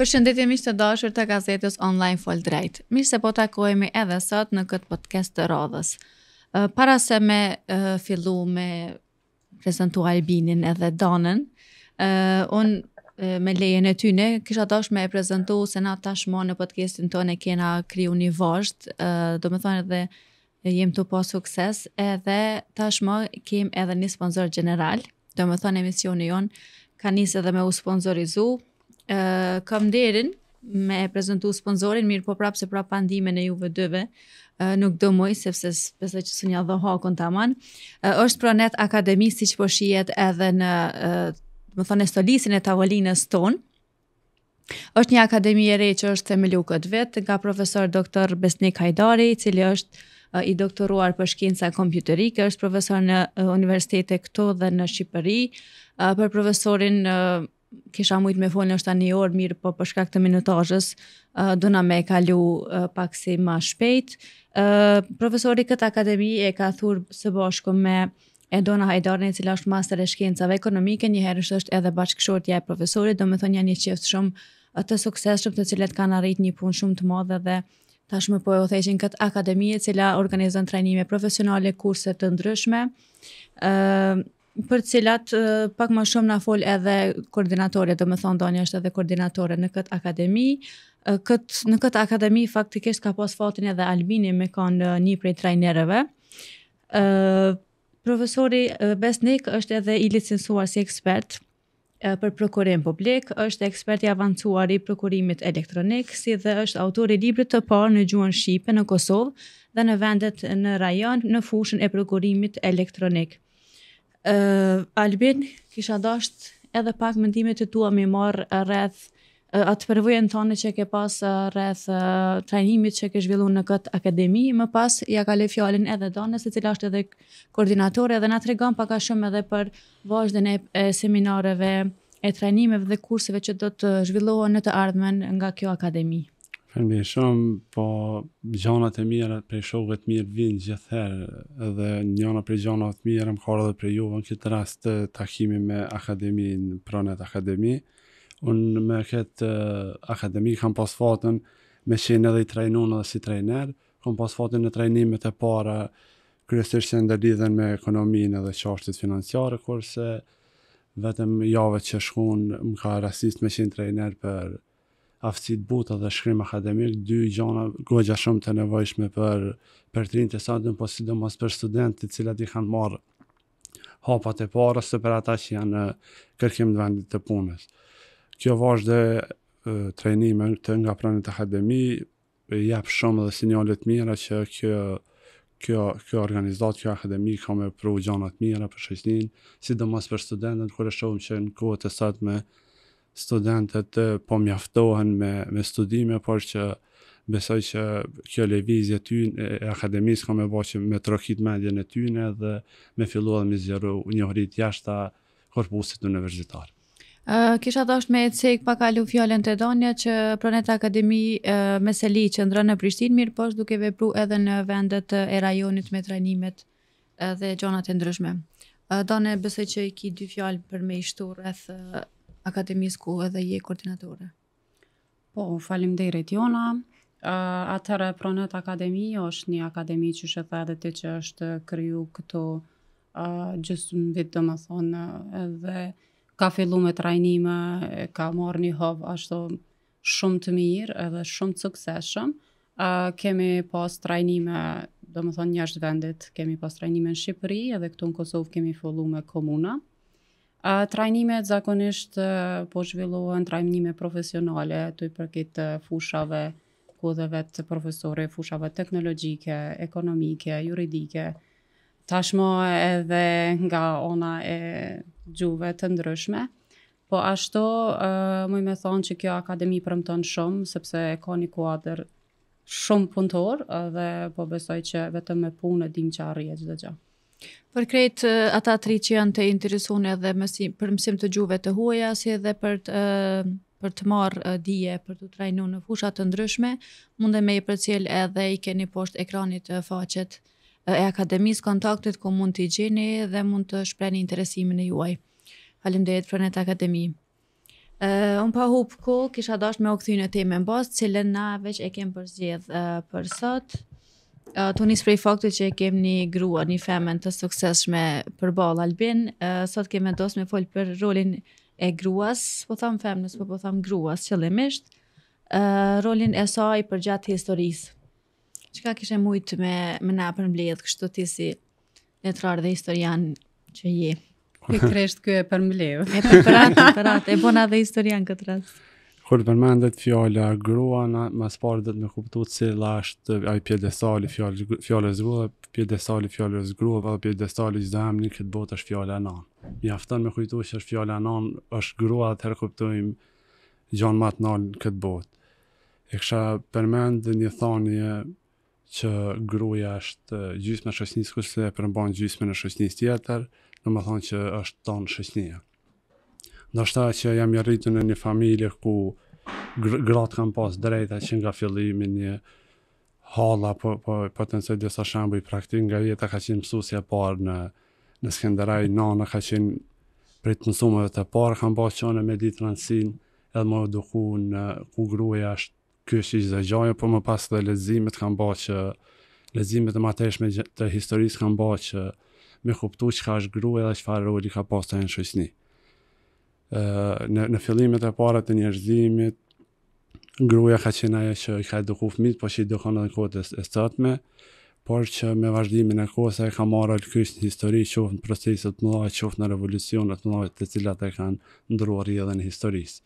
Përshëndetje miqtë të dashur të gazetës Online Fol drejtë. Mirë se po takohemi edhe sot në këtë podcast të radhës. Para se me fillu me prezentu Albinin edhe Danën, unë me lejen e tyne, kisha tash me e prezentu se na tashmo në podcastin tonë e kena kriu një vazhtë, do me thonë edhe jem të po sukses, edhe tashmo kem edhe një sponsor general, do me thonë emisioni jonë, ka njësë edhe me u sponsorizu, uh, kam derin me prezentu sponsorin, mirë po prapë se prapë pandime në juve dëve, uh, nuk do mëj, sepse pëse që së një dhe hakon të aman. Uh, është pra net akademi, si që po shijet edhe në, uh, më thonë, stolisin e tavolinës tonë, është një akademi e re që është themelu këtë vetë nga profesor doktor Besnik Hajdari, i cili është i doktoruar për shkenca kompjuterike, është profesor në universitetet këto dhe në Shqipëri, për profesorin kisha mujt me folë është ta një orë mirë, po për shkak të minutajës, uh, do na me e kalu uh, pak si ma shpejt. Uh, profesori këtë akademi e ka thurë së bashku me Edona Hajdarni, e cila është master e shkencave ekonomike, njëherë është edhe bashkëshortja e profesorit, do me thonë janë një qëftë shumë të sukseshëm të cilet kanë arrit një punë shumë të madhe dhe tashmë po e o theqin këtë akademi e cila organizën trajnime profesionale, kurse të ndryshme. Uh, për cilat uh, pak më shumë na fol edhe koordinatore, do të thonë doni është edhe koordinatore në këtë akademi. Kët në këtë akademi faktikisht ka pas fatin edhe Albini me kanë një prej trajnerëve. uh, Profesori Besnik është edhe i licencuar si ekspert për prokurim publik, është ekspert i avancuar i prokurimit elektronik, si dhe është autor i librit të parë në gjuhën shqipe në Kosovë dhe në vendet në rajon në fushën e prokurimit elektronik. Uh, Albin, kisha dasht edhe pak mëndimit të tua me marrë rreth uh, atë përvujen tonë që ke pas uh, rreth uh, trajnimit që ke zhvillu në këtë akademi, më pas ja ka le fjallin edhe tonë, se cila është edhe koordinatore edhe nga të regon paka shumë edhe për vazhden e, e seminareve e trajnimeve dhe kurseve që do të zhvillu në të ardhmen nga kjo akademi. Përmjën shumë, po gjanat e mirë atë prej shokëve të mirë vinë gjithëherë edhe njëna prej gjanat të mirë më kërë dhe prej juve në këtë rast të takimi me akademi në pranet akademi. Unë me këtë akademi kam pas fatën me qenë edhe i trajnunë edhe si trajner, kam pas fatën e trajnimet e para kryesisht që ndërlidhen me ekonominë edhe qashtit financiare, kurse vetëm jave që shkunë më ka rasist me qenë trajner për aftësit buta dhe shkrim akademik, dy gjona gogja shumë të nevojshme për, për të rinë të sadën, po si do mos për studentët cilat i kanë marë hapat e parës të për ata që janë kërkim të vendit të punës. Kjo vazhë dhe trejnime të nga pranit akademi, jep shumë dhe sinjalet mira që kjo kjo kjo organizat, kjo akademi ka me pru gjanat mira për shëqnin, si dhe për studentët, kërë shumë që në kohët e sot me studentët po mjaftohen me, me studime, por që besoj që kjo levizje ty e akademisë ka me bo që me trokit medjen e tyne dhe me fillu edhe me zjeru një horit jashta korpusit universitarë. kisha dhe është me e cek pa kalu fjallën të donja që pronet akademi me seli që ndrën në Prishtin, mirë posh duke vepru edhe në vendet e rajonit me trajnimet uh, dhe gjonat e ndryshme. Donë, besoj që i ki dy fjallë për me i shtur, Akademisë ku edhe je koordinatore? Po, falim i Jona. Uh, atëre Pronet Akademi është një akademi që shëtë edhe ti që është kryu këto uh, gjësë në vitë dhe më thonë edhe ka fillu me trajnime, ka morë një hovë ashtu shumë të mirë edhe shumë të sukseshëm. Uh, kemi pas trajnime dhe më thonë njështë vendit, kemi pas trajnime në Shqipëri edhe këtu në Kosovë kemi fillu me komuna trajnimet zakonisht po zhvillohen trajnime profesionale të i përkit fushave, ku dhe vetë profesore fushave teknologjike, ekonomike, juridike, tashmo edhe nga ona e gjuve të ndryshme. Po ashtu, uh, i me thonë që kjo akademi përmëton shumë, sepse e ka një kuadër shumë punëtor, dhe po besoj që vetëm me punë e dim që arrije gjithë dhe gjithë. Për krejt ata tri që janë të interesuar edhe për mësim të gjuhëve të huaja si edhe për të, për të marr dije për të trajnuar në fusha të ndryshme, mund të më i përcjell edhe i keni poshtë ekranit faqet e akademisë kontaktet ku mund të gjeni dhe mund të shpreni interesimin e juaj. Faleminderit për net akademi. Uh, unë pa hupë ko, kisha dasht me okëthy në teme në basë, cilën na veç e kemë përzjedhë uh, për sot. Uh, Uh, të njësë prej faktu që kemi një grua, një femen të sukseshme për bal Albin, uh, sot kemë e dosë me folë për rolin e gruas, po tham femnes, po po tham gruas qëllimisht, uh, rolin e saj për gjatë historisë. Qëka kishe mujtë me, me na për mbledhë, kështu ti si letrar dhe historian që je? Kë kreshtë kjo e për mbledhë. e për atë, për e bona dhe historian këtë rrasë kur përmendet fjala grua mas parë do të më kuptu se la është ai pjedestali fjalë fjalës grua pjedestali fjalës grua apo pjedestali çdo në këtë botë është fjala nan mjafton me kujtuar se është fjala nan është grua atë kuptojm gjon më të nan këtë botë e kisha përmend një thonje që gruaja është gjysmë shoqënisë kurse përmban gjysmën e shoqënisë tjetër domethënë që është ton shoqënia ndoshta që jam i rritur në një familje ku gratë kanë pas drejta që nga fillimi një halla po po potencial po disa i praktik nga jeta ka qenë mësuesja e parë në në Skënderaj nana ka qenë për të mësuesve të parë kanë pas qenë me ditrancin edhe më duku në ku gruaja është ky është çdo gjë po më pas dhe leximet kanë pas që leximet e mateshme të historisë kanë pas që me kuptu që ka është gruaja dhe që roli ka pas të në shësni në, në fillimet e para të njerëzimit, gruaja ka qenë ajo që i ka eduku fëmijët, po që i dukon edhe kohët e, e por që me vazhdimin e kohës ai ka marrë alkysh në histori, qoftë në proceset të mëllaj, qofë në revolucionet mëllaj të cilat e kanë ndruar i edhe në historisë.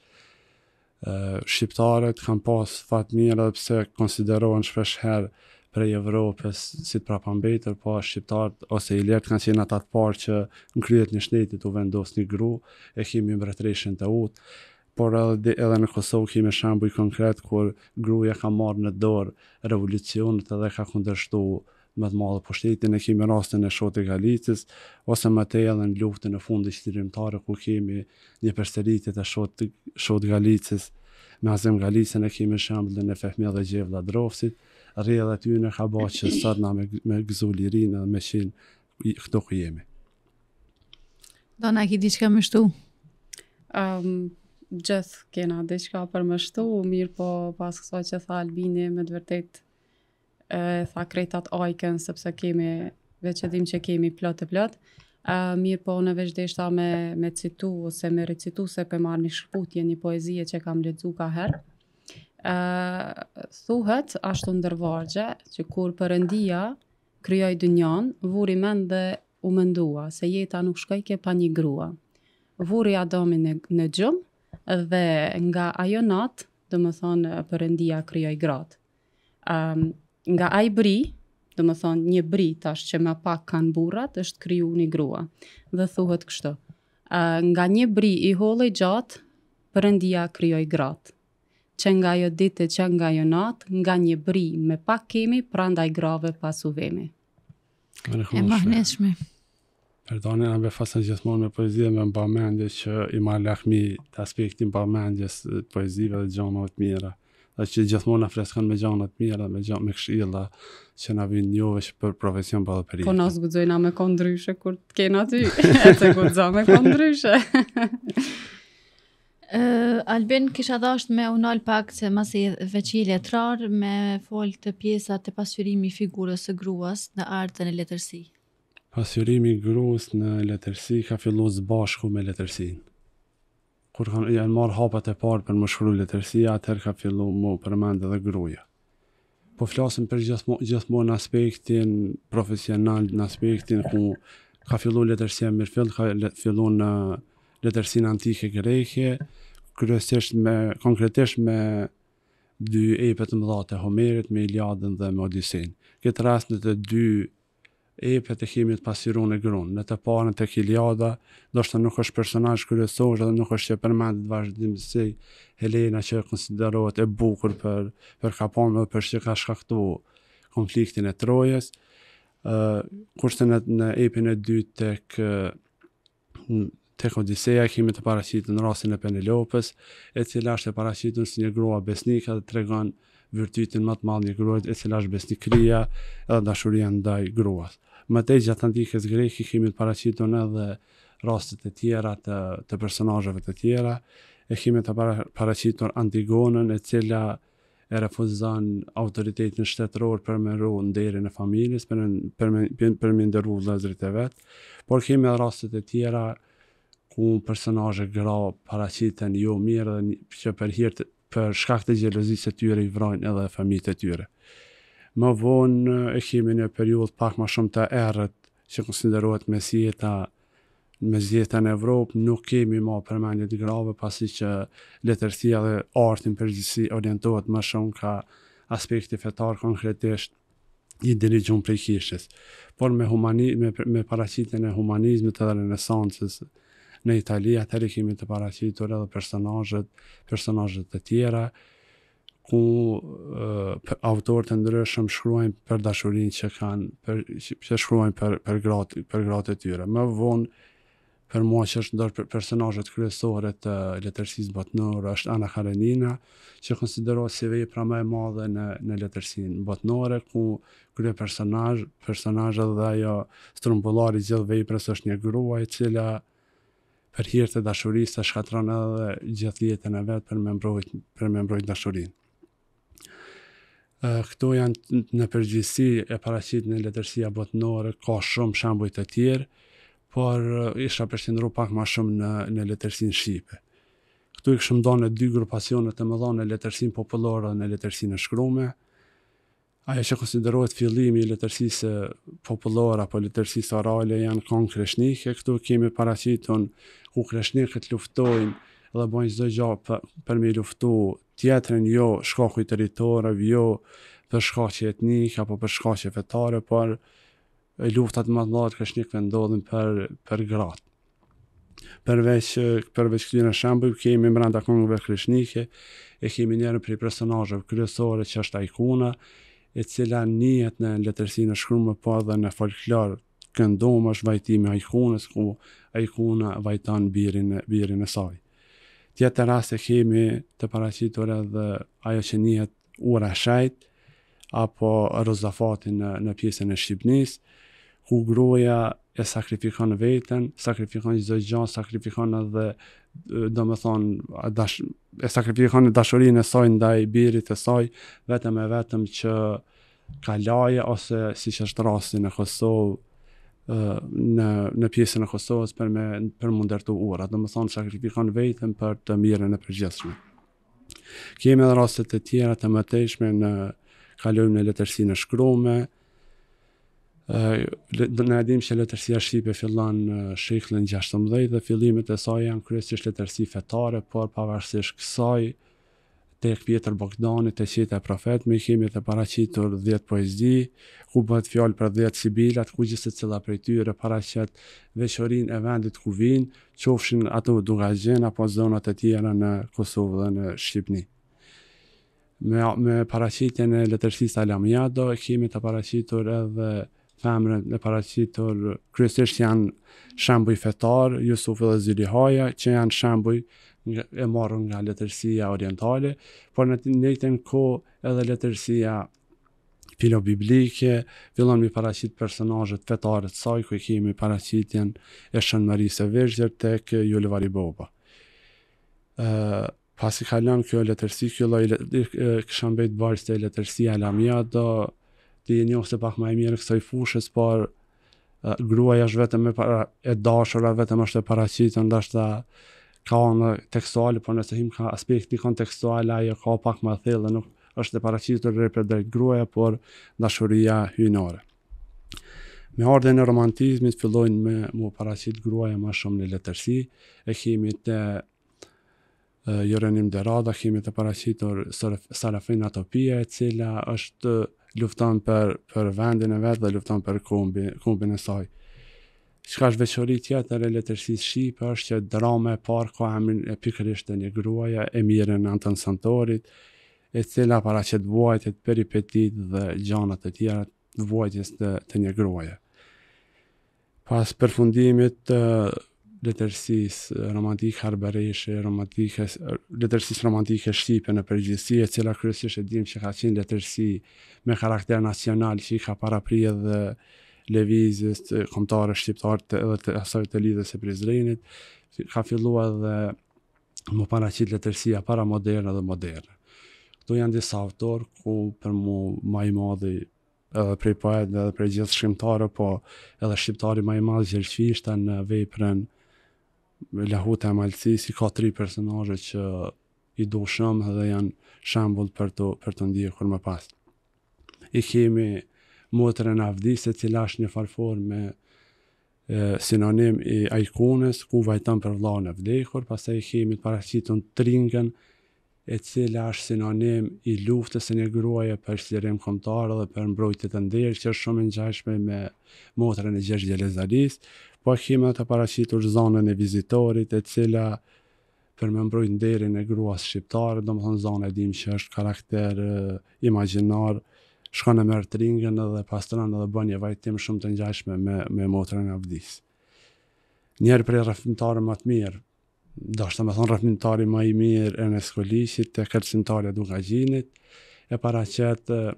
Shqiptarët kanë pas fatë mirë edhe pse konsiderohen shpesh herë prej Evropës, si të prapambetër, po shqiptarët, ose i lertë kanë qenë atë atë parë që në kryet një shnetit u vendos një gru, e kemi më bretreshen të utë, por edhe, edhe në Kosovë kemi shambu i konkret, kur gruja ka marë në dorë revolucionët edhe ka kundërshtu më të madhe për shtetin, e kemi rastin e shote Galicis, ose më të edhe në luftën e fundi qëtërimtare, ku kemi një përseritit e shote, shote Galicis, në Azim Galicin e kemi shambu e Fehmi dhe Gjevla Drofsit, rrjedhat ju në Khabat që sot na me, me gëzulirin dhe me i këto ku jemi. Do ki diçka më shtu? Um, gjithë kena diçka për më shtu, mirë po pas kësa që tha Albini me të vërtet e, tha kretat ajken, sepse kemi veç e dim që kemi plot e plot. Uh, mirë po në veç deshta me, me citu ose me recitu se për marrë një shkputje një poezie që kam ledzu ka herë thuhet ashtu ndërvargje që kur përëndia kryoj dë njën, vuri men dhe u mëndua se jeta nuk shkojke ke pa një grua. Vuri Adomi në, në gjumë dhe nga ajo natë, dhe më thonë përëndia kryoj gratë. Um, nga ajë bri, dhe më thonë një bri tash që më pak kanë burat, është kryu një grua. Dhe thuhet kështu. Uh, nga një bri i i gjatë, përëndia kryoj gratë që nga jo ditë që nga jo natë, nga një bri me pak kemi, prandaj grave pas u vemi. E mahneshme. Perdoni, në befasën gjithmonë me poezive me mba mendje që i ma lakmi të aspektin mba së poezive dhe gjonove të mira. Dhe që gjithmonë në freskën me gjonove të mira, me gjonove me kshilla që në vinë njove që për profesion për dhe periti. Po nësë gudzojna me kondryshe kur të kena ty, e të gudzojna me kondryshe. Uh, Albin kisha dhasht me unal pak se mas i veqi letrar me fol të pjesat të pasyrimi figurës së gruas në artë dhe në letërsi. Pasyrimi gruas në letërsi ka fillu së bashku me letërsin. Kur kanë janë marë hapat e parë për më shkru letërsi, atër ka fillu më përmendë dhe gruja. Po flasëm për gjithmonë gjithmo në aspektin profesional, në aspektin ku ka fillu letërsia mirë fillu, ka fillu në letërsi letërsinë antike greke, kryesisht me konkretisht me dy epe të mëdha të Homerit, me Iliadën dhe me Odisen. Këtë rast në të dy epe të kemi të pasirun e grun, në të parën të Kiliada, do shtë nuk është personaj shkryesosh dhe nuk është që përmendë të si Helena që konsiderohet e bukur për, për kapon dhe për që ka shkaktu konfliktin e Trojes. kurse në epin e dy të kë Te Odiseja kemi të parashitë në rasin e Penelopës, e cila është e parashitë nësë një grua besnika dhe tregon vërtytin më të madhë një gruajt, e cila është besnikria edhe dashuria ndaj gruas. Më te gjatë antikës greki kemi të parashitë në edhe rastet e tjera të, të personajëve të tjera, e kemi të parashitë Antigonën, e cila e refuzan autoritetin shtetëror për me ru në derin e familjës, për me, për me, për ndërru dhe zrit e vetë, por kemi edhe rastet e tjera ku unë personazhe gra paraqiten jo mirë dhe që për hir të për shkak të xhelozisë së tyre i vrojnë edhe familjet e tyre. Më vonë e kemi në periudhë pak më shumë të errët që konsiderohet me sieta me zjeta në Evropë, nuk kemi ma përmenjët grave, pasi që letërsia dhe artin përgjësi orientohet më shumë ka aspekti fetar konkretisht i dirigjumë prej kishtës. Por me, me, me paracitën e humanizmit edhe në në Itali, atëherë kemi të paraqitur edhe personazhet, personazhet e tjera ku autorët e ndryshëm shkruajnë për dashurinë që kanë, për, që shkruajnë për, për, gratë, për gratë e tyre. Më vonë, për mua që është ndër personajët kryesore të letërsisë botënore, është Ana Karenina, që konsiderohet si vejë pra me madhe në, në letërsinë botënore, ku krye personaj, personajët dhe ajo strumbullari gjithë vejë është një grua e cila për hirë të dashurisë të shkatron edhe gjithë jetën e vetë për me mbrojt, për me mbrojt dashurinë. Këto janë në përgjithsi e paracit në letërsia botënore, ka shumë shambujt të tjerë, por isha përshindru pak ma shumë në, në letërsin Shqipe. Këtu i këshëm do në dy grupacionet të më do në letërsin popullore dhe në letërsin e shkrumë. Aja që konsiderohet fillimi i letërsis e popullore apo letërsis orale janë konë kreshnike, këtu kemi paracitun ku kreshnikët luftojnë dhe bojnë zdoj gjopë për, për me luftu tjetërin, jo shkohu i teritorëv, jo për shkohu që etnikë apo për shkohu që vetare, por luftat më të mladë kreshnikëve ndodhën për, për gratë. Përveç, përveç këtë në shambu, kemi më rënda këngëve kreshnike, e kemi njerën për i personajëve kryesore që është ajkuna, e cila njëhet në letërsi në shkrumë, po edhe në folklorë këndom është vajtimi ajkunës, ku ajkuna vajtan birin, birin e saj. Tjetër rast e kemi të paracitur edhe ajo që njët ura shajt, apo rëzafatin në, në pjesën e Shqipnis, ku groja e sakrifikon vetën, sakrifikon gjithë gjithë, sakrifikon edhe do më thonë, dash, e sakrifikon e dashurin e saj ndaj birit e saj, vetëm e vetëm që kalaje, ose si që është rastin e Kosovë, në në pjesën e Kosovës për me për mund të ndërtu ora, domethënë sakrifikon veten për të mirën e përgjithshme. Kemi edhe raste të tjera të mëtejshme në kalojmë në letërsinë e shkruame. ë do që dimë se letërsia shqipe fillon në shekullin 16 dhe fillimet e saj janë kryesisht letërsi fetare, por pavarësisht kësaj, tek Pjetër Bogdani, të qitë e profet, me kemi të paraqitur 10 poezdi, ku bëhet fjallë për 10 sibilat, ku gjithë të cila prej tyre paraqet veqorin e vendit ku vinë, qofshin ato duga apo zonat e tjera në Kosovë dhe në Shqipni. Me, me paracitjen e letërshisa Alamjado, kemi të paraqitur edhe femre në paracitur, kryesisht janë shambuj fetar, Jusuf dhe Zilihaja, që janë shambuj e marrë nga letërsia orientale, por në të njëjtën ko edhe letërsia filo biblike, fillon mi paracit personajët fetare të saj, ku i kemi paracitjen e shënë Marisa Vergjer të kë Julivari Boba. E, i kalon kjo letërsi, kjo loj, kësha mbejt barës të letërsia Lamia, ti e njohë se pak ma e mirë kësaj fushës, por uh, gruaj është vetëm e, para, e dashura, vetëm është e paracitë, ndashtë ka onë tekstuali, por nëse him ka aspekti kontekstuali, ajo ka pak ma thellë, nuk është e paracitë të repre drejt gruaja, por dashuria hynore. Me ardhen e romantizmit fillojnë me mu paracit gruaja ma shumë në letërsi, e kemi të Jorenim dhe rada, kemi të paracitur Sarafina Topia, e cila është lufton për, për vendin e vetë dhe lufton për kumbin, kumbin e saj. Qka është veçori tjetër e letërsis Shqipë është që drame e parë ka emrin e pikërisht të një gruaja e mirën Anton Santorit, e cila para që të peripetit dhe gjanët të tjera të vojtjes të, të një gruaja. Pas përfundimit të letërsis romantike harbareshe, romantike, letërsis romantike shqipe në përgjithësi, e cila kryesisht e dim që ka qenë letërsi me karakter nacional që i ka para prije dhe levizis, komtare shqiptar të edhe të e të lidhës e Prizrenit, ka fillua dhe më para qitë letërsia para moderna dhe moderna. Këtu janë disa autor ku për mu ma i madhi edhe prej poet, edhe prej gjithë shqimtare, po edhe shqiptari ma i madhi gjelqvishta në vej lahut e malësi, si ka tri personaje që i do shumë dhe janë shambull për të, për të ndihë kërë më pas. I kemi motër e nafdi, se cila është një farfor me e, sinonim i ikonës, ku vajtëm për vla në vdekur, pas e i kemi të parashitën tringën, e cila është sinonim i luftës e një gruaje për shqirim komtarë dhe për mbrojtit të ndirë, që është shumë në gjashme me motërën e gjeshë gjelezalisë, po kemë të paraqitur zonën e vizitorit e cila për më mbrojt nderin e gruas shqiptare, domethënë zonë e dim që është karakter uh, imaginar, shkon në Mertringën edhe pastron edhe bën një vajtim shumë të ngjashëm me me motrën e Avdis. Njerë për rrëfimtar më të mirë, do të thonë rrëfimtar më i mirë në skolisit të kërcimtarë dukagjinit e paraqet uh,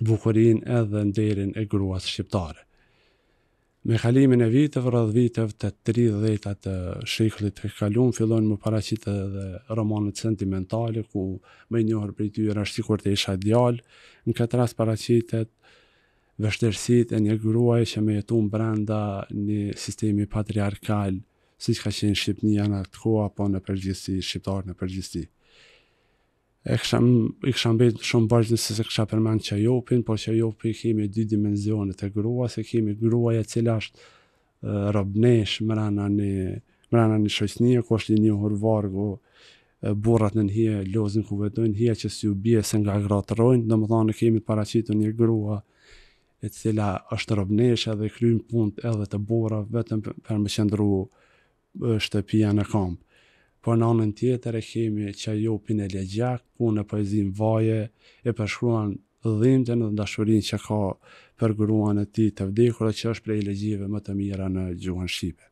edhe nderin e gruas shqiptare. Me kalimin e viteve rrëdh vitëv të 30 të shiklit të kalun, fillon më paracit edhe romanët sentimentale, ku me njohër për i ty e sikur të isha djallë, në këtë ras paracitet vështërsit e një gruaj që me jetu në brenda një sistemi patriarkal, si që ka qenë në të kua, apo në përgjithësi, Shqiptarë në përgjithësi e kësham, i kësham bejtë shumë bërgjën se se kësha përmanë që jopin, por që kemi dy dimenzionet e grua, se kemi grua e cila është uh, robnesh mërana një, mërana një shosnije, ku është një hurvarë, ku burrat në një lozin ku vetojnë, hje që si u bje se nga gratërojnë, dhe më thonë kemi paracitu një grua, e cila është robnesh edhe krymë punt edhe të burra, vetëm për më qëndru shtëpia në kamp por në anën tjetër e kemi Çajopin e Legjak, ku në poezim vaje e përshkruan dhimtën dhe dashurin që ka për gruan e ti të vdekur dhe që është prej legjive më të mira në gjuhën Shqipe.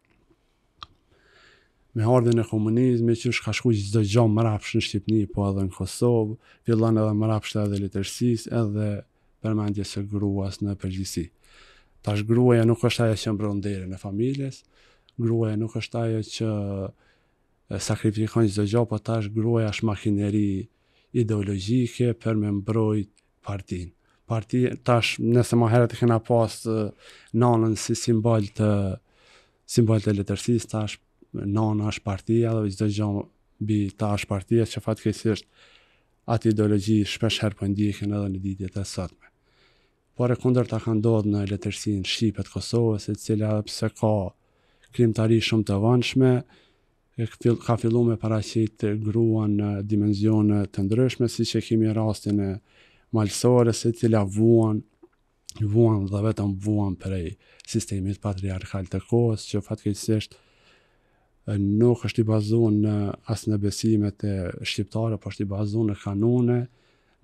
Me ardhen e komunizmi që është ka shku që zdo gjo më rapsh në Shqipni, po edhe në Kosovë, fillan edhe më rapsh të edhe letërsis edhe përmendje së gruas në përgjisi. Tash gruaja nuk është ajo që mbron deri në familjes, gruaja nuk është ajo që sakrifikojnë çdo gjë, po tash gruaja është makineri ideologjike për me mbrojt partin. Parti tash nëse më herët e kena pas nanën si simbol të simbol të letërsis, tash nana është partia dhe çdo gjë bi tash partia që fatkeqësisht atë ideologji shpesh herë po ndjehen edhe në ditët e sotme por e kunder të ka ndodhë në letërsin Shqipët Kosovës, e cilja dhe pse ka krimtari shumë të vëndshme, e këtil, ka fillu me parasit gruan në dimenzionë të ndryshme, si që kemi rastin e malsore, si cila vuan, vuan dhe vetëm vuan për e sistemit patriarkal të kohës, që fatkejtësisht nuk është i bazu në asë në besimet e shqiptare, po është i bazu në kanune,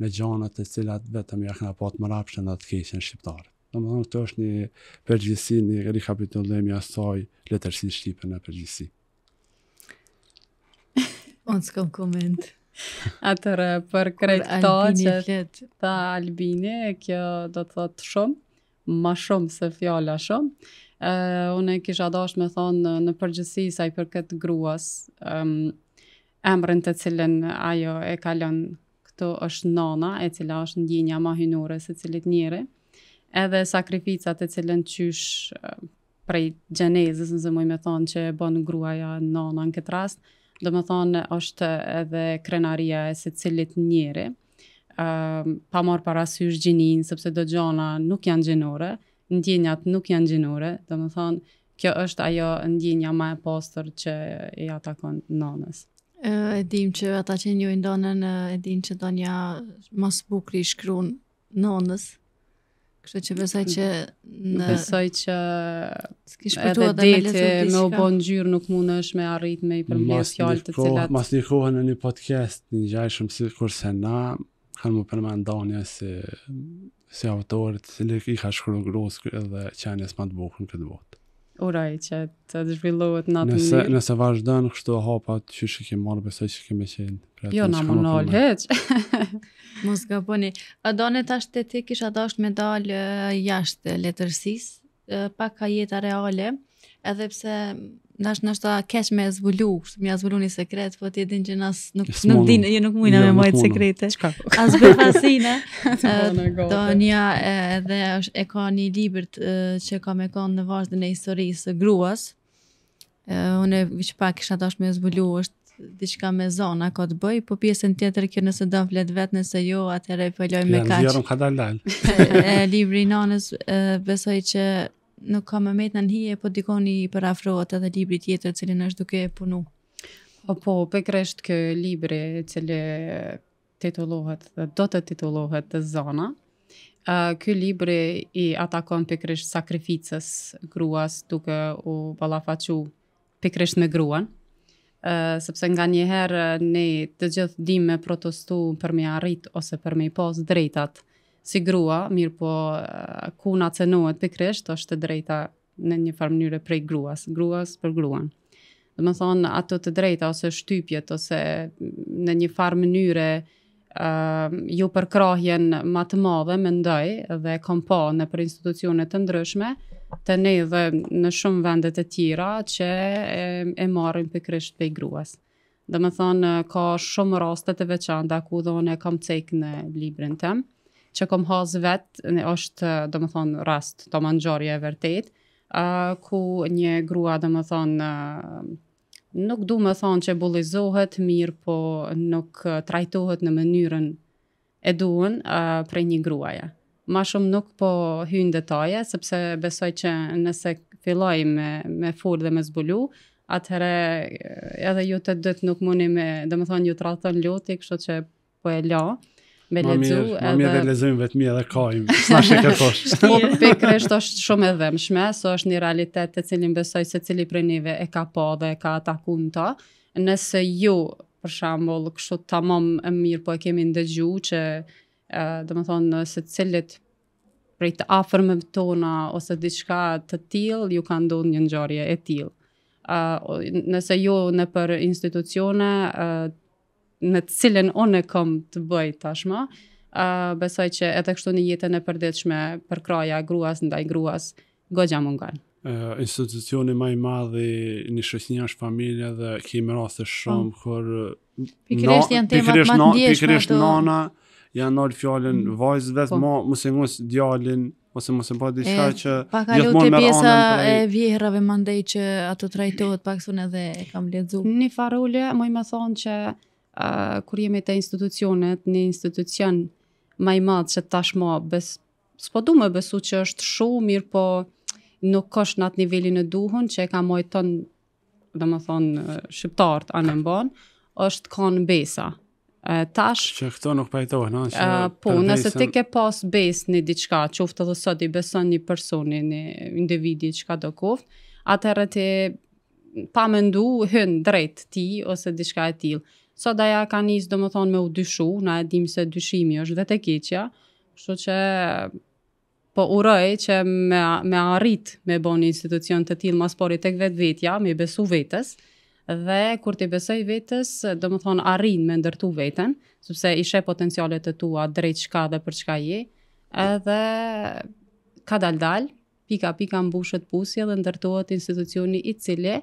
në gjanët e cilat vetëm ja këna patë më rapështë në atë shqiptare. Në më dhëmë, të është një përgjësi, një rikapitullemi asaj letërsi shqipën e përgjësi. Unë s'kom komend. Atër për krejtë ta që fjet. ta albini, kjo do të thotë shumë, ma shumë se fjalla shumë. Uh, unë e kisha dashë me thonë në përgjësi saj për këtë gruas, um, emrën të cilën ajo e kalon këtu është nana, e cila është në gjinja ma hynure se cilit njëre, edhe sakrificat e cilën qysh prej gjenezës, në zëmuj me thonë që e bonë gruaja nana në këtë rastë, dhe më thonë është edhe krenaria e se cilit njëri, pa marë parasysh gjinin, sepse do gjona nuk janë gjinore, ndjenjat nuk janë gjinore, dhe më thonë, kjo është ajo ndjenja ma e postër që i atakon nonës. E dim që ata që një ndonën, e dim që do një mas bukri shkru nonës, Kështë që besoj që në... Besoj që... Ski shpëtu edhe dete me u bon gjyrë nuk mund është me arrit me i përmjës fjallë të cilat... Mas një kohë në një podcast, një gjaj shumë si kurse na, kanë më përmën danja si, si autorit, cili i ka shkru në grosë edhe qenjes ma të bukën këtë botë uraj që të zhvillohet në atë Nëse nëse vazhdon kështu hapat, që shi ke marr besoj se ke më qenë. Pra, jo na mundol hiç. Mos gaboni. A donë tash të ti kisha dash me dal jashtë letërsisë, pak ka jetë reale, edhe pse nash nash ta kesh me zbulu, kështu më zbuloni sekret, po ti din që nas nuk Smonu. nuk din, jo nuk mundem me moj sekrete. As bëj fasine. Po, Donia edhe është e ka një libër që ka me kënd në vargën e historisë së gruas. Unë vi të pak kisha dashur me zbulu është diçka me zona ka të bëj, po pjesën tjetër kjo nëse do flet vet nëse jo, atëherë po pëlloj me kaç. Ja, jam ka dalën. E libri i nanës besoj që nuk ka Mehmet në hije, po dikoni i parafrohet edhe libri tjetër i cili nash duke punu. Po po, po kresht kë libri që cili titullohet, do të titullohet The Zona. uh, ky libër i atakon pikërisht sakrificës gruas duke u pe pikërisht me gruan. Uh, sepse nga njëherë ne të gjithë dimë me protestu për me arrit ose për me pos drejtat si grua, mirë po eh, ku na cenohet pikrisht, është të drejta në një farë mënyrë prej gruas, gruas për gruan. Dhe më thonë, ato të drejta, ose shtypjet, ose në një farë mënyre uh, ju krahjen më të madhe, më dhe kom në për institucionet të ndryshme, të ne dhe në shumë vendet e tjera që e, e marrin pikrisht pej gruas. Domethënë thonë, ka shumë rastet e veçanda, ku do ne kam cek në librin tëmë, që kom hazë vetë, në është, dhe më thonë, rast të manxarje e vërtet, uh, ku një grua, dhe më thonë, uh, nuk du më thonë që bulizohet mirë, po nuk trajtohet në mënyrën e duen uh, prej një gruaja. Ma shumë nuk po hynë detaje, sepse besoj që nëse filloj me, me fur dhe me zbulu, atëherë edhe ju të dytë nuk mundi me, dhe më thonë, ju të ratën ljoti, kështë që po e la me lexu edhe më mirë lexojmë vetëm edhe kajm sa është e Po pikërisht është shumë e dhëmshme, so është një realitet te cilin besoj se cili prej neve e ka pa dhe e ka ata ta. Nëse ju për shembull kështu tamam e mirë po e kemi ndëgju që ë do të thonë se cilët prit afërm me tona ose diçka të tillë ju ka ndonë një ngjarje e tillë. ë uh, nëse ju në për institucione ë uh, me të cilën unë e të bëj tashmë, ë uh, besoj që edhe kështu në jetën e përditshme për kraja gruas ndaj gruas gojja mungon. Uh, institucioni më i madh i një shoqëni është familja dhe kemi raste shumë po. kur pikërisht janë tema më të ndjeshme. Pikërisht nana janë ndal fjalën mm. vetë, po. mos sengos djalin ose mos e bëj diçka që gjithmonë me pjesa e vjehrave mandej që ato trajtohet pak edhe e kam lexuar. Një farule më i më thonë që uh, kur jemi të institucionet, një institucion maj madh që tashmë, bes, s'po du me besu që është shumë, mirë po nuk është në atë nivelin e duhun, që e ka mojton, të në, dhe më thonë, anë mban, është kanë besa. tash... Që këto nuk pajtohë, po, nëse ti ke pas bes në diçka, qoftë dhe sot i beson një personi, një individi, çka do koftë, atëherë ti pa mendu ndu hën drejt ti ose diçka e tilë sa da ja ka njës dhe më thonë me u dyshu, na e dim se dyshimi është të keqja, shu që po uroj që me, me arrit me bo një institucion të tilë mas pori tek vetë vetja, me besu vetës, dhe kur ti besoj vetës, do më thonë arrin me ndërtu vetën, sëpse ishe potencialet të tua drejt shka dhe për shka je, edhe ka dal dal, pika pika mbushet pusje dhe ndërtuat institucioni i cilje,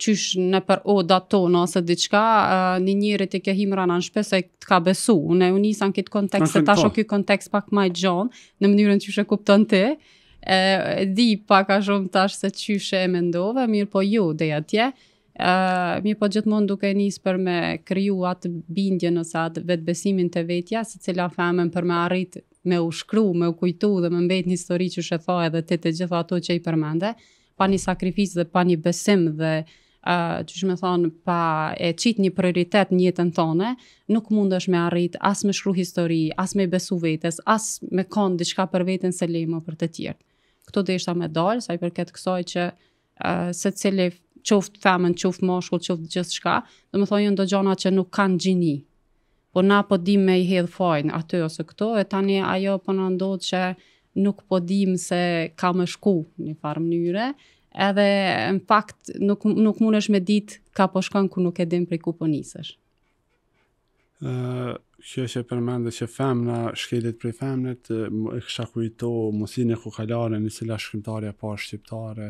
qysh në për oda tonë ose diçka, një njëri i ke himra në nëshpe e të ka besu. Unë e unisa në këtë kontekst, se tash o këtë kontekst pak ma i gjonë, në mënyrën qysh e kupton të, e, di pak a shumë tash se qysh e me ndove, mirë po ju dhe atje, Uh, mi po gjithmonë duke njësë për me kryu atë bindje nëse atë vetëbesimin të vetja, se cila femen për me arritë me u shkru, me u kujtu dhe me mbet një histori që tha edhe të të gjitha ato që i përmende, pa një sakrifis dhe pa një besim dhe që shme thonë, pa e qitë një prioritet në jetën tonë, nuk mund është me arrit, as me shkru histori, as me besu vetës, as me kon diçka për vetën se lejmo për të tjerë. Këto dhe më me dalë, i përket kësoj që uh, se cili qoftë femën, qoftë moshkull, qoftë gjithë shka, dhe me thonë, jënë gjona që nuk kanë gjini, po na po dim me i hedhë fajin aty ose këto, e tani ajo po në ndodhë që nuk po dim se ka më shku një farë mënyre, edhe në fakt nuk, nuk mund është me dit ka po shkon ku nuk e dim prej ku po njësësh. Uh, kjo që përmendë që femna shkelit prej femnet, e kësha kujto mosin e kukalare një cila shkrimtarja pa shqiptare,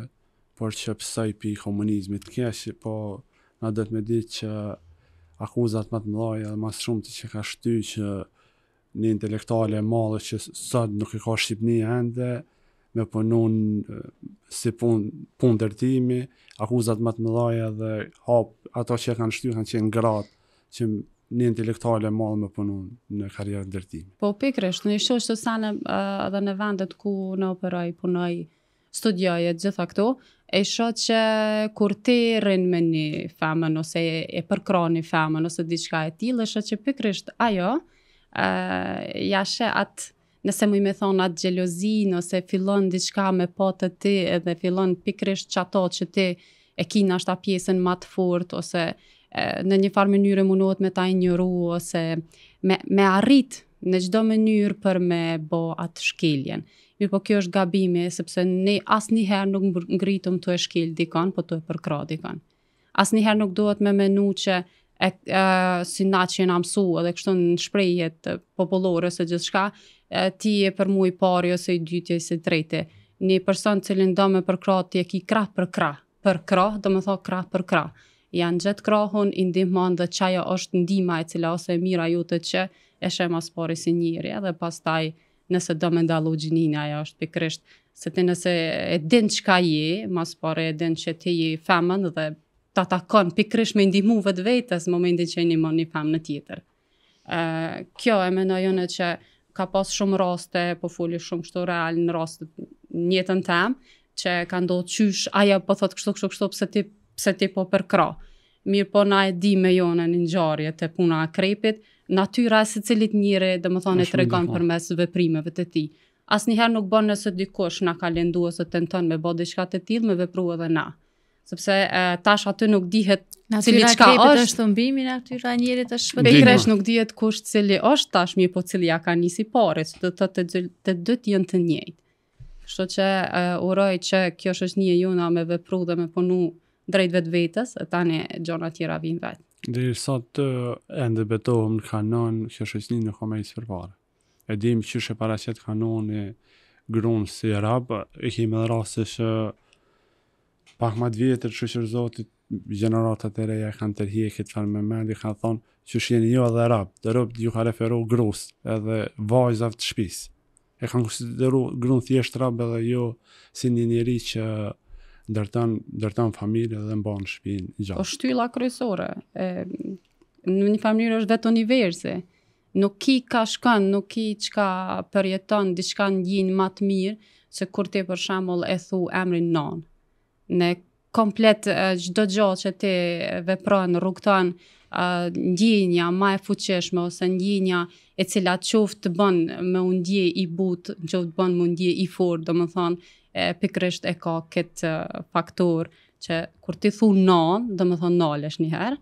por që pësaj pi komunizmit kesh, po na dhe të me dit që akuzat më të mdoja dhe mas shumë të që ka shty që një intelektale malë që sëtë nuk e ka Shqipni ende, e me punon si pun pun dërtimi, akuzat më të mëdha dhe hap ato që kanë shtyrë kanë qenë grat që një intelektuale më dhe më në karjerë po, të dërtimi. Po, pikrësht, në isho që të sanë edhe në vendet ku në operaj, punoj, studiaj e gjitha këto, e isho që kur ti rinë me një femën, ose e përkra një femën, ose diçka e tilë, isho që pikrësht, ajo, e, jashe atë nëse më i me thonë atë gjelozin, ose fillon diçka me potë të ti, edhe fillon pikrisht që ato që ti e kina është a pjesën matë fort, ose e, në një farë mënyrë e me ta i ose me, me arrit në gjdo mënyrë për me bo atë shkiljen. Mirë po kjo është gabimi, sepse ne asë një herë nuk ngritëm të e shkil dikon, po të e përkra dikon. Asë një herë nuk dohet me menu që e, e, si na që jenë amësu, edhe kështu në shprejjet popullore, se gjithë shka, ti e për mu i pari ose i dyti ose i treti. Një person që lindo për kra, ti e ki kra për kra. Për kra, dhe më tho kra për kra. Janë gjithë krahun, i ndihman dhe qaja është ndima e cila ose e mira të që e shem as pari si njëri. Edhe pas taj, nëse do me ndalu gjinina, ajo është pikrisht, se ti nëse e din qka je, mas pari e din që ti je femën dhe ta takon pikrisht me ndihmu vëtë vetës, momentin që i një mon një në tjetër. Uh, kjo e menojone që ka pas shumë raste, po foli shumë kështu real në raste në jetën tem, që ka ndohë qysh, aja po thotë kështu kështu kështu pëse ti, pëse ti po përkra. Mirë po na e di me jone një njarje të puna krepit, natyra e se cilit njëre dhe më thonë e të regon për mes veprimeve të ti. Asë njëherë nuk bërë nëse dikush na ka e se të në tonë me bodi shkate tjilë me vepru edhe na. Mm sepse uh, tash aty nuk dihet cili çka është. është thumbimi në aty ranjerit të nuk dihet kush cili është tash, mi, po cili ja ka nisi parë, së të të të, dy të jenë të njëjtë. Kështu që uh, uroj që kjo është një e juna me vepru dhe me punu drejt vetë vetës, e tani gjona tjera vinë vetë. Dhe i sot të endë betohëm në kanon, kjo është një në kome i E dim që shë paraset kanon e grunë si rabë, i kemi dhe që pak ma dvjetër që shërë zotit, gjeneratat e reja e kanë tërhije, këtë qanë me mendi, kanë thonë që shjeni jo edhe rap, dhe rap ju ka referu grus edhe vajzav të shpis. E kanë konsideru grun thjesht rap edhe jo si një njeri që dërtan, dërtan familje dhe mba në shpin. gjatë. O po shtylla kryesore, e, në një familje është vetë universi, nuk ki ka shkan, nuk ki që ka përjeton, në një një një një një një një një një një një një në komplet çdo uh, gjë që ti vepron rrugton uh, ndjenja më e fuqishme ose ndjenja e cila qoftë të bën me undje i butë, qoftë të bën me undje i fort, do më thonë, e, pikrisht e ka këtë uh, faktor që kur ti thu no, do më thonë herë njëherë,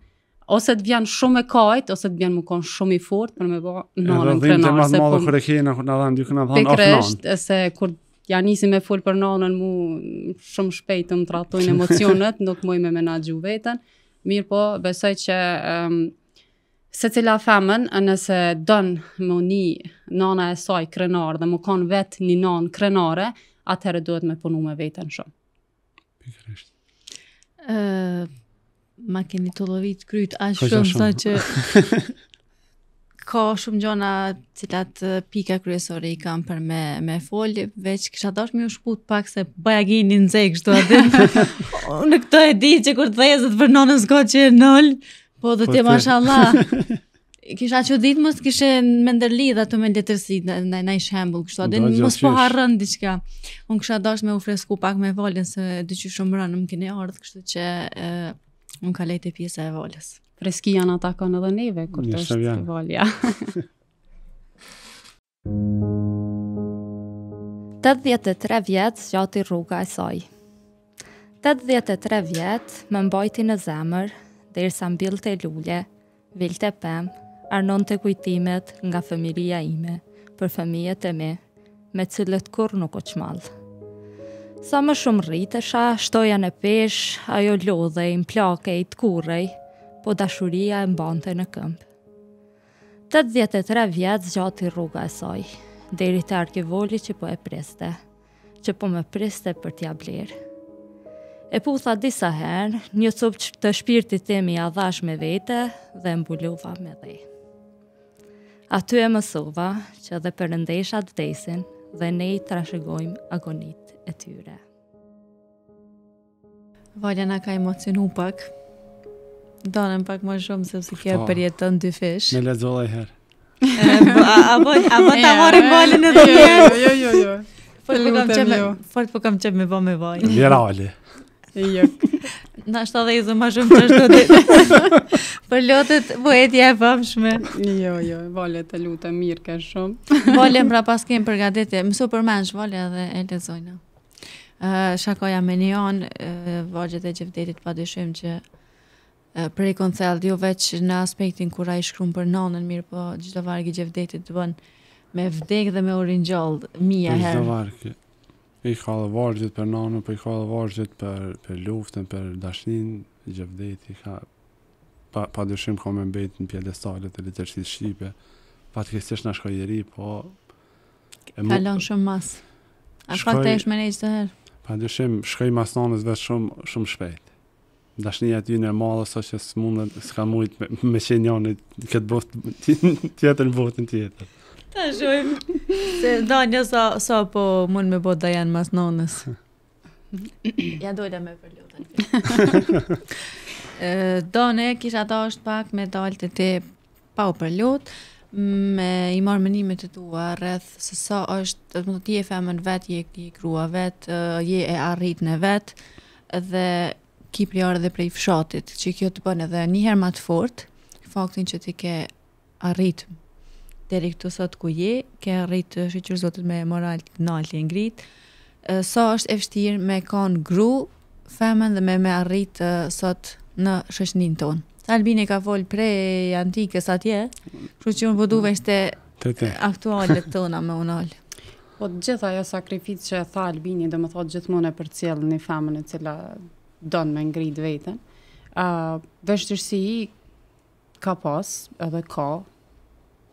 ose të vjen shumë e kajt, ose të vjen më konë shumë i fort, për me bo nalën të nalë. e kena, në dhe në dy kërë në dhe në në në në ja nisi me full për nanën mu shumë shpejt të më tratojnë emocionet, nuk muaj me menagju vetën, mirë po besoj që um, se cila femën, nëse dënë mu një nana e saj krenar dhe mu kanë vetë një nanë krenare, atëherë duhet me punu me vetën shumë. Pikërështë. Uh, ma keni të lovit kryt, a shumë, shumë. sa që ka shumë gjona cilat pika kryesore i kam për me, me fol, veç kisha dash mi u shkut pak se bëja gini në zekë kështu atë. në këto e di që kur të dhejë zëtë për nonë që e nëllë, po dhe po ti mashallah. kisha që ditë mos kishe me dhe të me letërsi në, në, në i shembul, kështu atë, mos po harën diqka. Unë kisha dash me u fresku pak me volën, se dy që shumë rënë më kene ardhë, kështu që e, unë ka lejtë pjesa e volës. Reski janë ata edhe neve, kur të është valja. 83 vjetë gjati rruga e saj. 83 vjetë më mbajti në zemër, dhe i rësa mbil të lullje, vil të pem, arnon të kujtimet nga fëmiria ime, për fëmijet e mi, me cilët kur nuk o Sa më shumë rritësha, shtoja në pesh, ajo lodhej, në plakej, të kurej, po dashuria e mbante në këmpë. 83 vjetë gjati rruga e soj, deri të arkivoli që po e priste, që po me priste për t'ja blirë. E putha disa herë, një cup që të shpirti temi a dhash me vete dhe mbuluva me dhe. Aty e mësuva që dhe përëndesha të desin dhe ne i trashegojmë agonit e tyre. Valja ka emocionu pak, donën pak më shumë se kjo kërë për jetën dy fish. Me le zola i herë. Apo të amore bëllin e do të Jo, jo, jo, jo, jo. Fort po të po kam qëpë me bëmë me bëjë. Vjera ali. Jo. Në të dhe i zë ma shumë që të ditë. Për lotët, po e tja e bëmë Jo, jo, vale të luta mirë ka shumë. Vale më pra kemë për gadete. Mësu për vale dhe e le zojna. Shakoja me njonë, vajgjët e gjëvderit pa dëshim që prej koncell, jo veç në aspektin kur a i shkrum për nonën, mirë po gjithë të vargi gje të bënë me vdek dhe me urin gjaldë, mija herë. Për gjithë i ka dhe vargjit për nonën, për po i ka dhe vargjit për, për luftën, për dashnin, gje ka, pa, pa dëshim ka me mbejt në pjedestalet e literësit Shqipe, pa të kësish në shkojjeri, po... Ka lënë shumë mas, a shkojtë e shmenejtë të herë? Pa dëshim, shkoj mas nonës vetë shumë, shumë shpejt dashnia ty në madhe sa që s'mundet s'ka mujt me, me qenë janë këtë bot tjetër në botën tjetër ta shojm se da sa, sa po mund me botë da janë mas nonës ja dojda me për lutën Donë, kisha ta është pak me dalë të te pa u për me i marë mënimet të tua rreth se sa është të mund të e femën vetë, je i krua vetë, je e arrit në vetë dhe kipriore dhe prej fshatit, që kjo të bënë edhe një herë më të fort, faktin që ti ke arrit deri këtu sot ku je, ke arrit të shqyrë zotit me moral të nalti e ngrit, sa është e fështirë me kanë gru, femen dhe me me arrit sot në shëshnin tonë. Albini ka folë prej antikës atje, që që unë vëduve po ishte aktualet tona me unalë. Po të gjitha jo sakrifit që tha Albini dhe më thotë gjithmonë e për cilë një famën e cila don me ngrit veten. ë uh, vështirësi ka pas edhe ka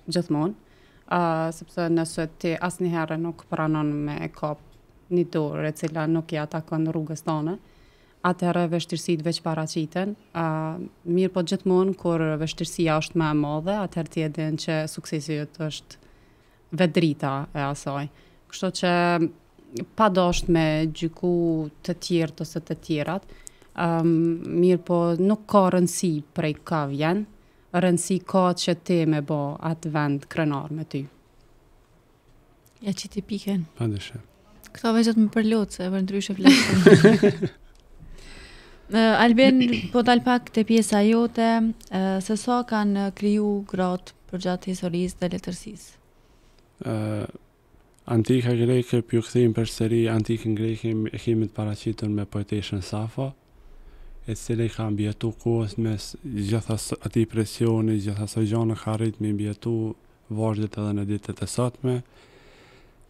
gjithmonë. ë uh, sepse nëse ti asnjëherë nuk pranon me kop një dorë e cila nuk ja takon rrugës tonë, atëherë vështirësit veç paraqiten. ë uh, mirë po gjithmonë kur vështirësia është më e madhe, atëherë ti e din që suksesi jot është vetë drita e asaj. Kështu që pa dosht me gjyku të tjertë të së të tjerat, um, mirë po nuk ka rëndësi prej ka vjen, rëndësi ka që te me bo atë vend krenar me ty. Ja që ti piken. Pa dhe shë. Këta vajzat më përlotë, se e vërë ndryshë e Uh, Alben, po dal pak të pjesa jote, uh, se sa so kanë kriju grotë për gjatë historisë dhe letërsisë? Uh, Antika greke pju po këthim për sëri antikën greke e kemi të paracitur me poeteshën Safo, e cilë i ka mbjetu kohës mes gjithas ati presjoni, gjithas o gjonë ka rrit me mbjetu vazhdit edhe në ditet e sotme,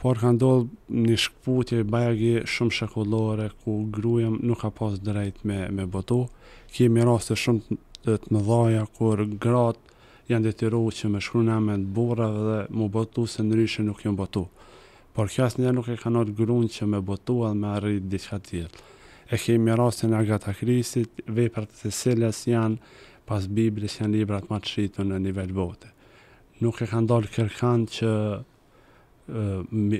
por ka ndodhë një shkputje i bajagi shumë shekullore ku grujem nuk ka pas drejt me, me botu. Kemi raste shumë të të më dhaja kur gratë janë detyru që me shkru në amet burave dhe mu botu se në nuk jënë botu por kjo asë nuk e ka nëtë grunë që me botua dhe me arritë diska tjetë. E kemi rastin nga gata krisit, vej për të të seles janë pas Biblis janë librat ma të shritu në nivel bote. Nuk e ka ndalë kërkan që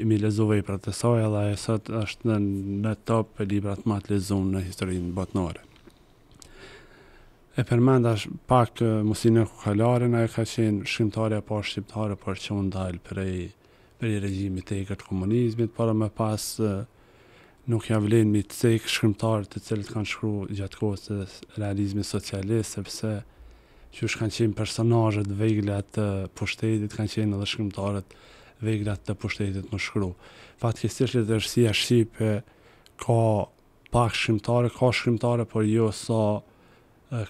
mi lezu veprat për të soja dhe e sot është në, në top e librat ma të lezu në historinë botnore. E përmenda është pak musinë e kukalarin, a e ka qenë shqimtare, po shqiptare, por që unë dalë po e për i e të ikët komunizmit, para me pas nuk janë vlenë mi të cek shkrimtarë të cilët kanë shkru gjatë kohës të realizmi socialist, sepse që është kanë qenë personajët veglat të pushtetit, kanë qenë edhe shkrimtarët veglat të pushtetit më shkru. Fatë kësishë letërësia Shqipe ka pak shkrimtare, ka shkrimtare, por jo sa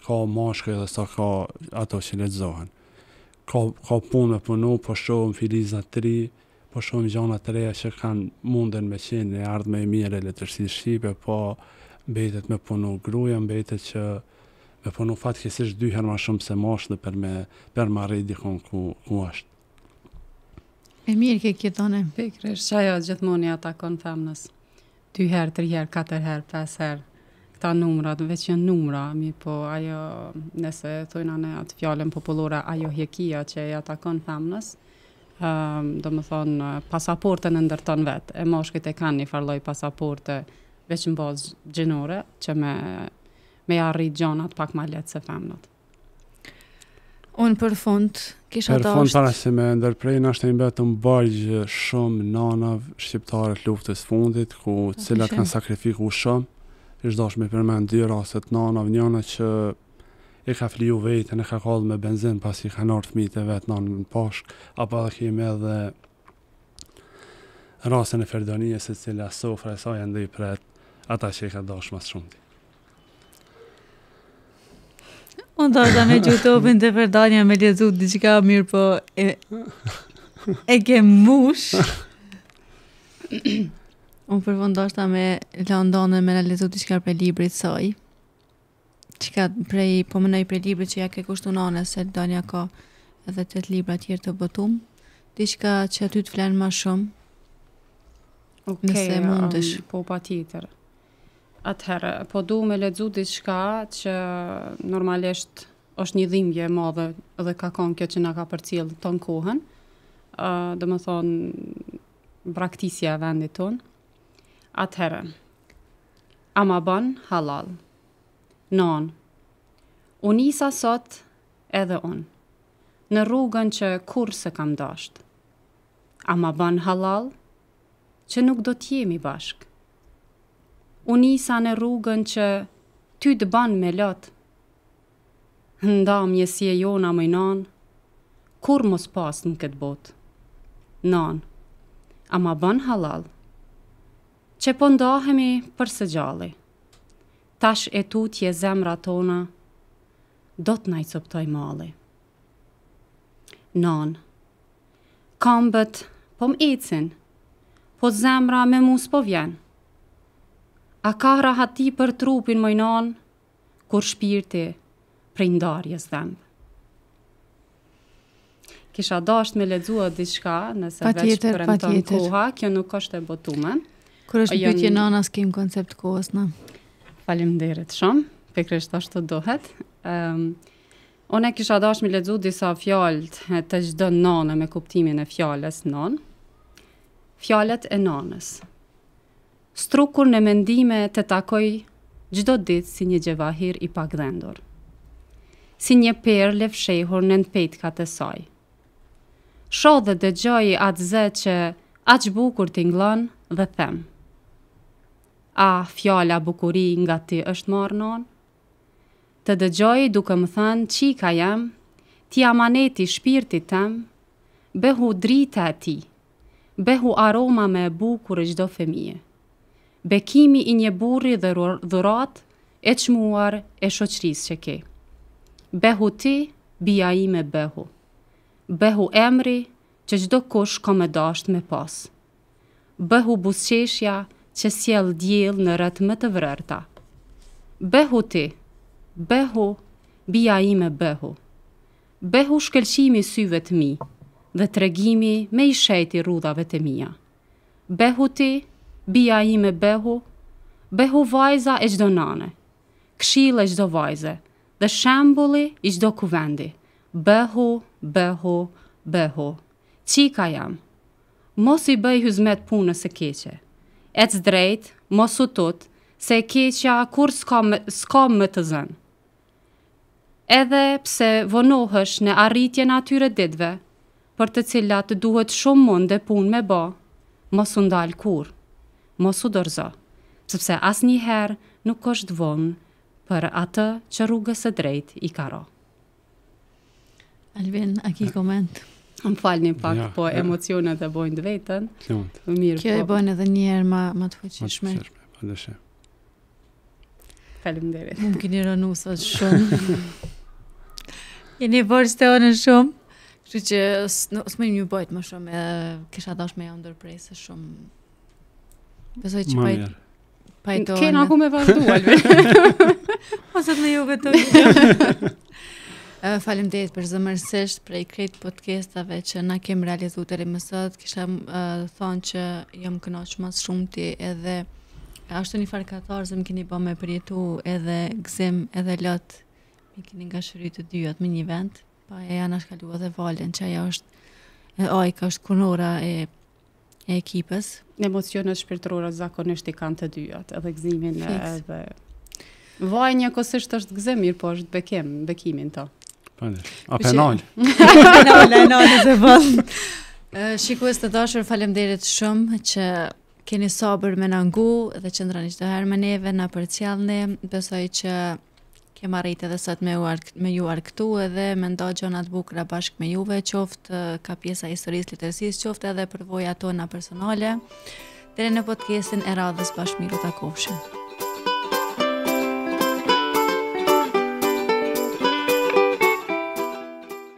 ka mashkë dhe sa ka ato që letëzohen. Ka, ka punë me punu, po shohën filizat të po shumë gjona të reja që kanë mundën me qenë në ardhme e mire e letërsi shqipe, po mbetet me punu gruja, mbetet që me punu fatë kësish dy herë ma shumë se moshtë dhe për me për ma rejdi kënë ku, ku ashtë. E mirë ke kje tonë e mpikrë, gjithmoni ata konë femnës, dy herë, tri herë, katër herë, herë, këta numra, dhe veç janë numra, mi po ajo nëse thujna në atë fjallën populore ajo hekia që e atakon femnës, um, ehm, do më thonë, pasaporte në ndërton vetë, e moshkit e kanë një farloj pasaporte veç në bozë gjinore, që me, me arri gjonat pak ma letë se femnët. Unë për fund, kisha për të ashtë... Për fund, parës e me ndërprejnë, ashtë e imbetë të më shumë nanav shqiptare të luftës fundit, ku po, cilat kanë sakrifiku shumë, ishtë dosh me përmenë dy raset nanav njëna që e ka fliju vetën, e ka kallë me benzin pas i ka nërë mitë e vetë nanë në pashk, apo dhe kemi edhe rasën e ferdonije se cilë asofra e saj e ndë i ata që i ka dashë mas shumëti. Unë të ata me gjutë të ferdonija me lezu të diqka mirë, po e, e ke mush. Unë përfondashta me lëndonë me lezu të diqka për libri të sajë. Çka prej po më nai prej libri që ja ke kushtuar nonës se doni ka edhe tet libra të tjerë të botum. Diçka që aty të flan më shumë. Okej. Okay, Nëse um, mundesh po pa tjetër. Atëherë po duam të lexoj diçka që normalisht është një dhimbje e madhe dhe ka kanë kjo që na ka të ton kohën. Ëh, uh, më thonë praktisja e vendit ton. Atëherë. Amaban halal non. Unë isa sot edhe unë, në rrugën që kur se kam dasht, a ma ban halal që nuk do t'jemi bashk. Unë isa në rrugën që ty të ban me lot, nda mje si e jona më i non, kur mos pas në këtë bot, non, a ma ban halal që po ndahemi për së gjallë tash e tutje zemra tona, do të nëjë mali. Non, kam bët po m'ecin, po zemra me mus po vjen. A ka rahati për trupin moj non, kur shpirti prej ndarjes dhembë. Kisha dasht me ledzua diçka, nëse pa tjetër, veç përëmton koha, kjo nuk është e botume. Kur është bytje jen... nana, s'kim koncept kohës, në? falim derit shumë, pe kresht ashtë të Um, ehm, Unë e kisha dash me ledzu disa fjallët të gjdo nane me kuptimin e fjallës nane. Fjallët e nanës. Strukur në mendime të takoj gjdo ditë si një gjevahir i pak dhendur. Si një perë lefshehur në nëpejt ka të saj. Shodhe dhe gjoj atë zë që aqë bukur t'inglon dhe themë a fjala bukuri nga ti është marë Të dëgjoj duke më thënë qika jem, ti amaneti shpirtit tem, behu drita e ti, behu aroma me bukur e gjdo femije. Bekimi i një burri dhe dhurat e qmuar e shoqris që ke. Behu ti, bia i me behu. Behu emri që gjdo kush ka me dasht me pas. Behu behu busqeshja, që sjell diell në rrat më të vrerta. Behu ti, behu, bija ime behu. Behu shkëlqimi i syve të mi dhe tregimi me i shëjti të mia. Behu ti, bija ime behu, behu vajza e çdo nane. Këshilla e çdo vajze dhe shembuli i gjdo kuvendi. Behu, behu, behu. Çika jam. Mos i bëj hyzmet punës së keqe. Ec drejt, mos u tut, se keqja kur s'ka më, s'ka më të zënë. Edhe pse vonohësh në arritje në atyre ditve, për të cilat duhet shumë mund dhe pun me bo, mos u ndalë kur, mos u dorzo, sepse as herë nuk është vonë për atë që rrugës e drejt i karo. Alvin, a ki komentë? Më falë një pak, ja, po ja. emocionet e bojnë dë vetën. Mirë, Kjo po, e bojnë edhe njerë ma, ma të fëqin shme. Ma të fëqin shme, ma të shë. Falim dhe Më kini rënu së shumë. Jeni vërës të onë shumë. Shë që së më një bojtë më shumë, kësha dash me e ndërprejse shumë. Besoj që pajtë. Pajtë onë. Kena ku me vazhdu, alve. Masët me ju gëtë. Falem dhejtë për zëmërësisht prej kretë podcastave që na kem realizu të remësët, kisha uh, thonë që jam kënoqë mas shumë ti edhe ashtu një farë katarë zëmë kini po me përjetu edhe gëzim edhe lotë mi kini nga shëry të dyot me një vend, pa e janë është kalua dhe valen që ajo është e ojka është kunora e e ekipës. Emocionet shpirtërora zakonisht i kanë të dyat, edhe gëzimin edhe... Vajnja një është gëzim, po është bekim, bekimin ta. Po. Apo nën. Nën, nën, nën se shikues të dashur, faleminderit shumë që keni sabër me na ngu dhe që ndrani çdo herë me neve na përcjellni. Besoj që kema arritë edhe sot me ju me ju këtu edhe me nda gjonat bukra bashkë me juve, qoftë ka pjesa e historisë letërsisë, qoftë edhe për vojat tona personale. Dere në podcastin e radhës bashkë miru të kofshën.